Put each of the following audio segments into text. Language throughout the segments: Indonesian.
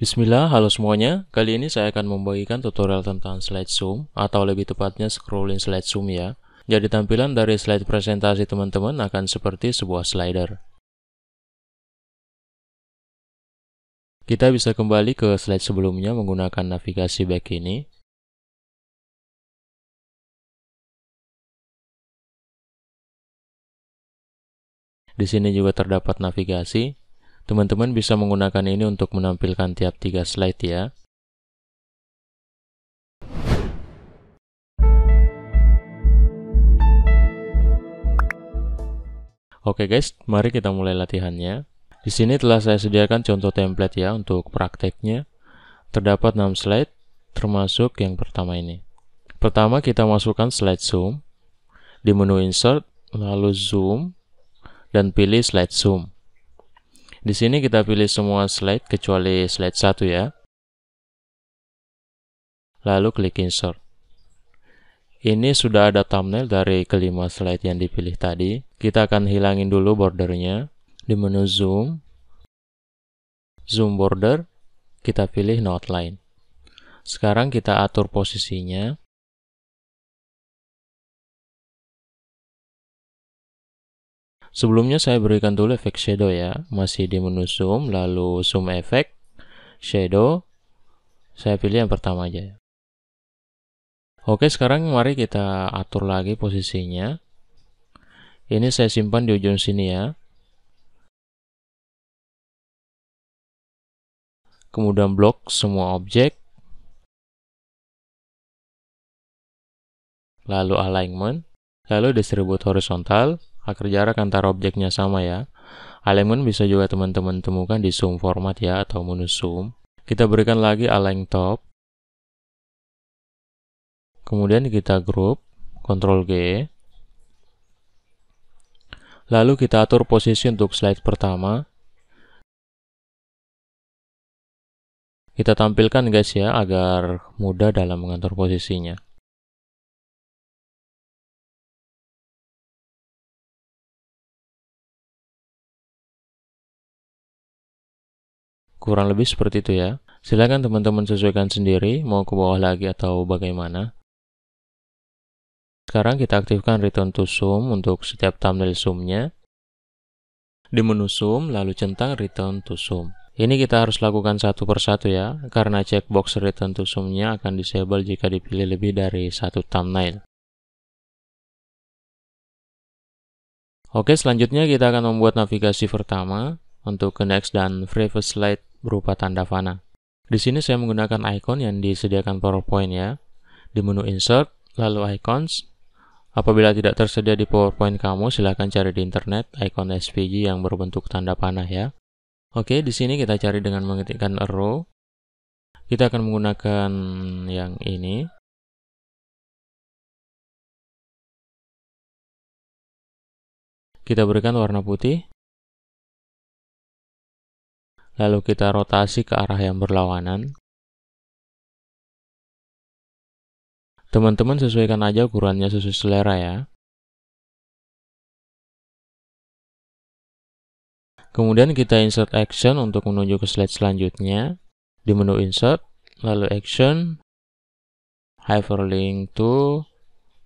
Bismillah, halo semuanya. Kali ini saya akan membagikan tutorial tentang slide zoom atau lebih tepatnya scrolling slide zoom ya. Jadi tampilan dari slide presentasi teman-teman akan seperti sebuah slider. Kita bisa kembali ke slide sebelumnya menggunakan navigasi back ini. Di sini juga terdapat navigasi, Teman-teman bisa menggunakan ini untuk menampilkan tiap tiga slide ya. Oke guys, mari kita mulai latihannya. Di sini telah saya sediakan contoh template ya untuk prakteknya. Terdapat 6 slide, termasuk yang pertama ini. Pertama kita masukkan slide zoom, di menu insert, lalu zoom, dan pilih slide zoom. Di sini kita pilih semua slide kecuali slide 1 ya. Lalu klik insert. Ini sudah ada thumbnail dari kelima slide yang dipilih tadi. Kita akan hilangin dulu bordernya. Di menu zoom, zoom border, kita pilih outline. Sekarang kita atur posisinya. Sebelumnya saya berikan dulu efek shadow ya, masih di menu zoom, lalu zoom effect, shadow, saya pilih yang pertama aja. Ya. Oke, sekarang mari kita atur lagi posisinya. Ini saya simpan di ujung sini ya. Kemudian blok semua objek. Lalu alignment, lalu distribute horizontal, akar jarak antara objeknya sama ya. Alignment bisa juga teman-teman temukan di zoom format ya atau menu zoom. Kita berikan lagi align top. Kemudian kita group, Ctrl G. Lalu kita atur posisi untuk slide pertama. Kita tampilkan guys ya agar mudah dalam mengatur posisinya. Kurang lebih seperti itu ya. Silahkan teman-teman sesuaikan sendiri, mau ke bawah lagi atau bagaimana. Sekarang kita aktifkan return to zoom untuk setiap thumbnail zoomnya. Di menu zoom, lalu centang return to zoom. Ini kita harus lakukan satu persatu ya, karena checkbox return to zoom-nya akan disable jika dipilih lebih dari satu thumbnail. Oke, selanjutnya kita akan membuat navigasi pertama untuk ke next dan previous slide berupa tanda panah. Di sini saya menggunakan icon yang disediakan PowerPoint ya. Di menu Insert, lalu Icons. Apabila tidak tersedia di PowerPoint kamu, silakan cari di internet icon SVG yang berbentuk tanda panah ya. Oke, di sini kita cari dengan mengetikkan arrow. Kita akan menggunakan yang ini. Kita berikan warna putih lalu kita rotasi ke arah yang berlawanan. Teman-teman sesuaikan aja ukurannya sesuai selera ya. Kemudian kita insert action untuk menuju ke slide selanjutnya. Di menu insert, lalu action, hyperlink to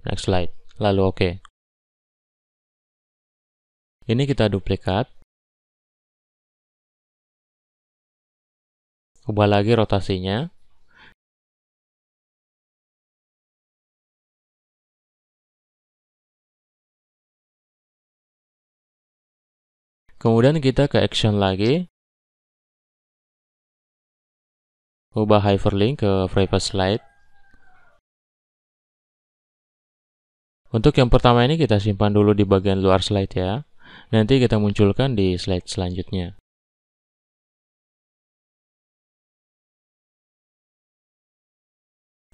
next slide, lalu oke. Okay. Ini kita duplikat. ubah lagi rotasinya kemudian kita ke action lagi ubah hyperlink ke private slide Untuk yang pertama ini kita simpan dulu di bagian luar slide ya. Nanti kita munculkan di slide selanjutnya.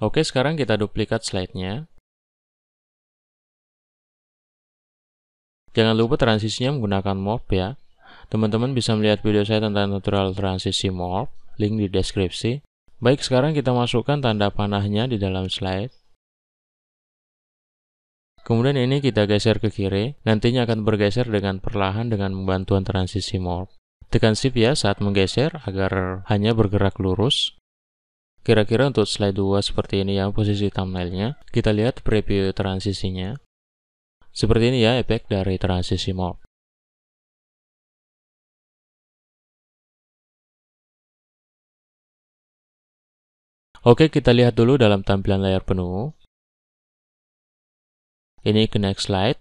Oke, sekarang kita duplikat slide-nya. Jangan lupa transisinya menggunakan morph ya. Teman-teman bisa melihat video saya tentang natural transisi morph, link di deskripsi. Baik, sekarang kita masukkan tanda panahnya di dalam slide. Kemudian ini kita geser ke kiri, nantinya akan bergeser dengan perlahan dengan bantuan transisi morph. Tekan shift ya saat menggeser agar hanya bergerak lurus. Kira-kira untuk slide 2 seperti ini ya, posisi thumbnailnya. Kita lihat preview transisinya. Seperti ini ya efek dari transisi mode. Oke, kita lihat dulu dalam tampilan layar penuh. Ini ke next slide.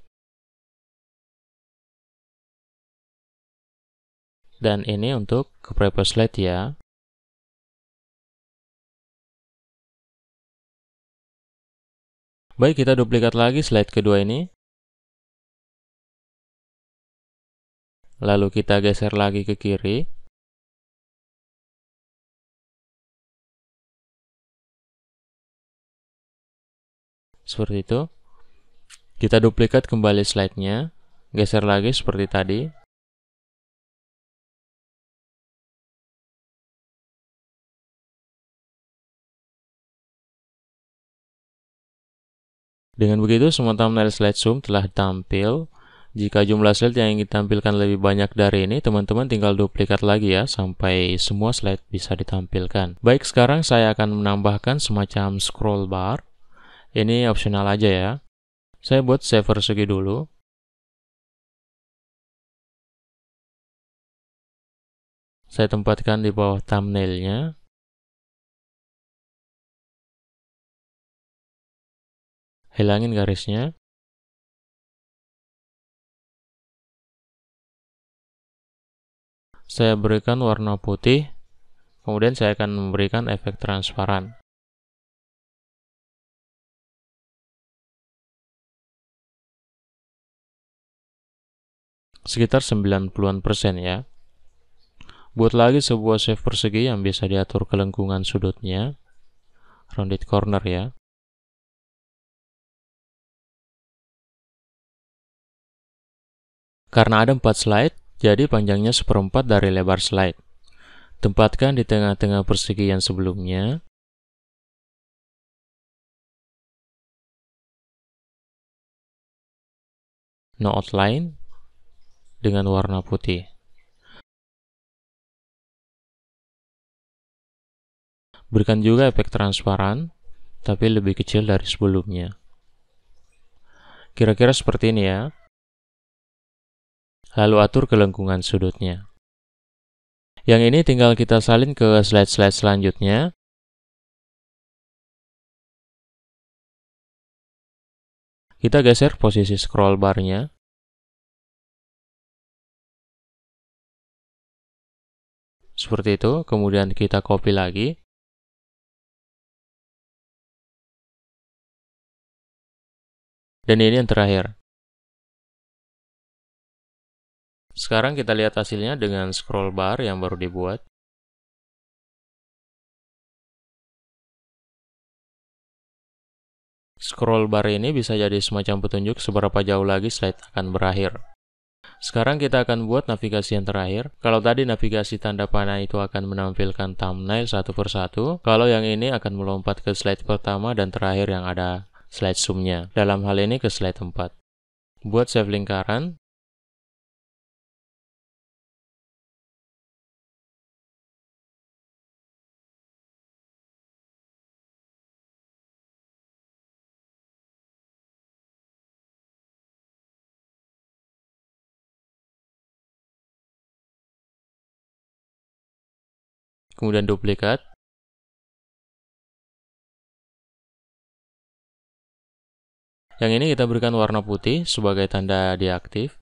Dan ini untuk ke previous slide ya. Baik, kita duplikat lagi slide kedua ini. Lalu kita geser lagi ke kiri. Seperti itu. Kita duplikat kembali slide-nya. Geser lagi seperti tadi. Dengan begitu, semua thumbnail slide zoom telah tampil. Jika jumlah slide yang ingin ditampilkan lebih banyak dari ini, teman-teman tinggal duplikat lagi ya, sampai semua slide bisa ditampilkan. Baik, sekarang saya akan menambahkan semacam scroll bar. Ini opsional aja ya. Saya buat save segi dulu. Saya tempatkan di bawah thumbnailnya. hilangin garisnya saya berikan warna putih kemudian saya akan memberikan efek transparan sekitar 90-an persen ya. Buat lagi sebuah shape persegi yang bisa diatur kelengkungan sudutnya, rounded corner ya. Karena ada 4 slide, jadi panjangnya seperempat dari lebar slide. Tempatkan di tengah-tengah persegi yang sebelumnya. No outline dengan warna putih. Berikan juga efek transparan, tapi lebih kecil dari sebelumnya. Kira-kira seperti ini ya lalu atur kelengkungan sudutnya. Yang ini tinggal kita salin ke slide-slide selanjutnya. Kita geser posisi scroll bar-nya. Seperti itu, kemudian kita copy lagi. Dan ini yang terakhir, Sekarang kita lihat hasilnya dengan scroll bar yang baru dibuat. Scroll bar ini bisa jadi semacam petunjuk seberapa jauh lagi slide akan berakhir. Sekarang kita akan buat navigasi yang terakhir. Kalau tadi navigasi tanda panah itu akan menampilkan thumbnail satu persatu, kalau yang ini akan melompat ke slide pertama dan terakhir yang ada slide zoomnya. Dalam hal ini ke slide 4. Buat save lingkaran, kemudian duplikat. Yang ini kita berikan warna putih sebagai tanda diaktif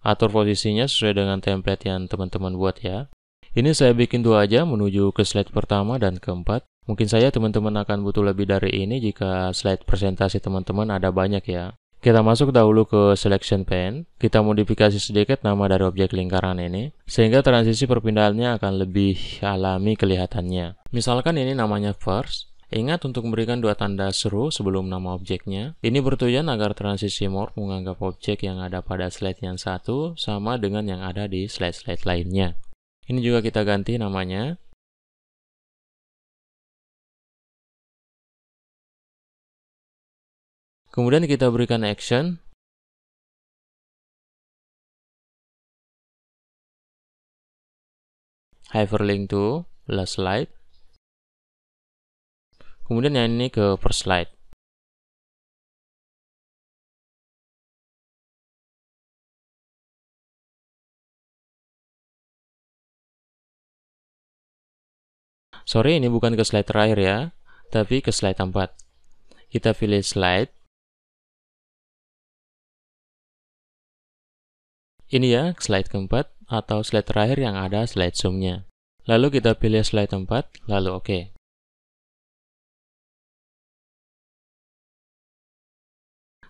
Atur posisinya sesuai dengan template yang teman-teman buat ya. Ini saya bikin dua aja menuju ke slide pertama dan keempat. Mungkin saya teman-teman akan butuh lebih dari ini jika slide presentasi teman-teman ada banyak ya. Kita masuk dahulu ke selection pane, kita modifikasi sedikit nama dari objek lingkaran ini, sehingga transisi perpindahannya akan lebih alami kelihatannya. Misalkan ini namanya first, Ingat untuk memberikan dua tanda seru sebelum nama objeknya. Ini bertujuan agar transisi morph menganggap objek yang ada pada slide yang satu sama dengan yang ada di slide-slide lainnya. Ini juga kita ganti namanya. Kemudian kita berikan action. Hyperlink to last slide. Kemudian yang ini ke first slide. Sorry, ini bukan ke slide terakhir ya, tapi ke slide 4. Kita pilih slide, Ini ya, slide keempat atau slide terakhir yang ada slide zoomnya. Lalu kita pilih slide keempat, lalu oke. OK.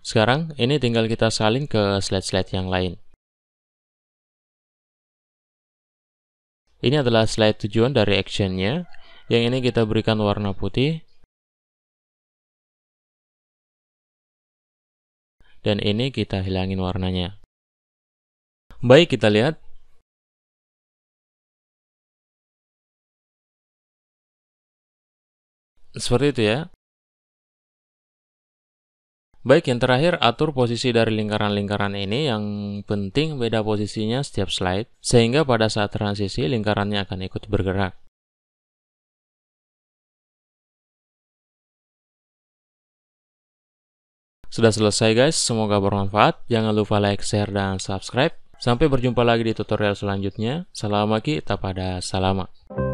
Sekarang, ini tinggal kita salin ke slide-slide yang lain. Ini adalah slide tujuan dari action-nya. Yang ini kita berikan warna putih. Dan ini kita hilangin warnanya. Baik, kita lihat. Seperti itu ya. Baik, yang terakhir atur posisi dari lingkaran-lingkaran ini yang penting beda posisinya setiap slide sehingga pada saat transisi lingkarannya akan ikut bergerak. Sudah selesai guys, semoga bermanfaat. Jangan lupa like, share, dan subscribe. Sampai berjumpa lagi di tutorial selanjutnya. Salam kita pada salama.